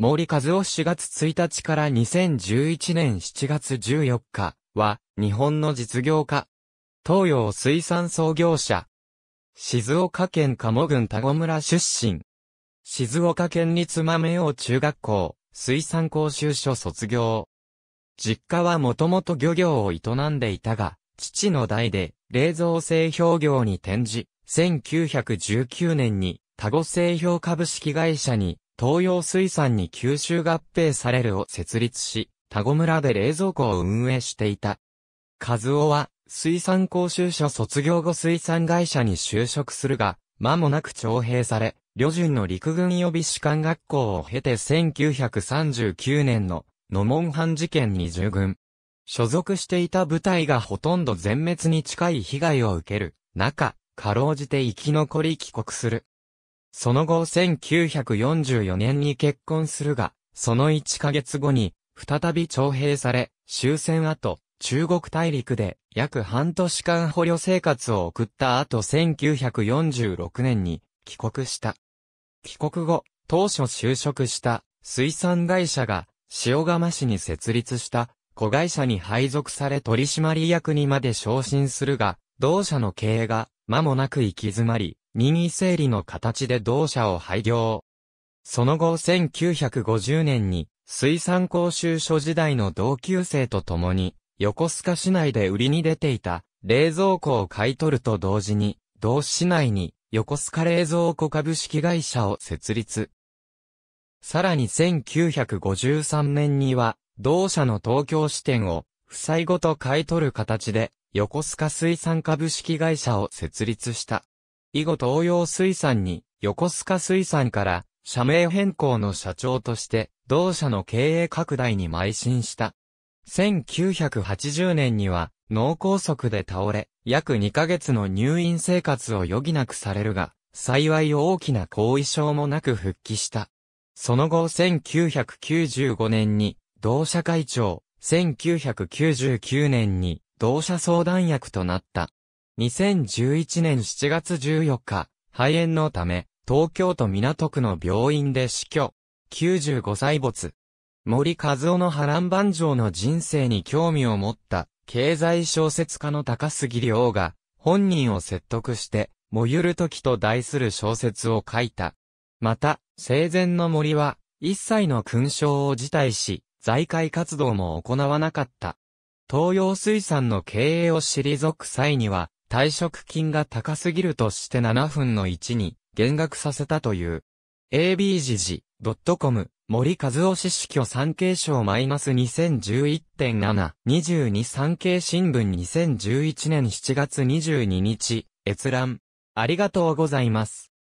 森和夫4月1日から2011年7月14日は、日本の実業家。東洋水産創業者。静岡県鴨郡田子村出身。静岡県立豆王中学校、水産講習所卒業。実家はもともと漁業を営んでいたが、父の代で、冷蔵製氷業に転じ、1919年に、田子製氷株式会社に東洋水産に吸収合併されるを設立し、田子村で冷蔵庫を運営していた。和夫は、水産講習所卒業後水産会社に就職するが、間もなく徴兵され、旅順の陸軍予備士官学校を経て1939年の野門藩事件に従軍。所属していた部隊がほとんど全滅に近い被害を受ける中、かろうじて生き残り帰国する。その後1944年に結婚するが、その1ヶ月後に、再び徴兵され、終戦後、中国大陸で約半年間捕虜生活を送った後1946年に帰国した。帰国後、当初就職した水産会社が塩釜市に設立した子会社に配属され取締役にまで昇進するが、同社の経営が間もなく行き詰まり、民意整理の形で同社を廃業。その後1950年に水産講習所時代の同級生と共に横須賀市内で売りに出ていた冷蔵庫を買い取ると同時に同市内に横須賀冷蔵庫株式会社を設立。さらに1953年には同社の東京支店を負債ごと買い取る形で横須賀水産株式会社を設立した。以後東洋水産に横須賀水産から社名変更の社長として同社の経営拡大に邁進した。1980年には脳梗塞で倒れ、約2ヶ月の入院生活を余儀なくされるが、幸い大きな後遺症もなく復帰した。その後1995年に同社会長、1999年に同社相談役となった。2011年7月14日、肺炎のため、東京都港区の病院で死去。95歳没。森和夫の波乱万丈の人生に興味を持った経済小説家の高杉亮が本人を説得してもゆる時と題する小説を書いた。また、生前の森は一切の勲章を辞退し財界活動も行わなかった。東洋水産の経営を退く際には退職金が高すぎるとして7分の1に減額させたという。AB 時事、.com 森和夫氏死去産経省マイナス2011.7、22産経新聞2011年7月22日、閲覧。ありがとうございます。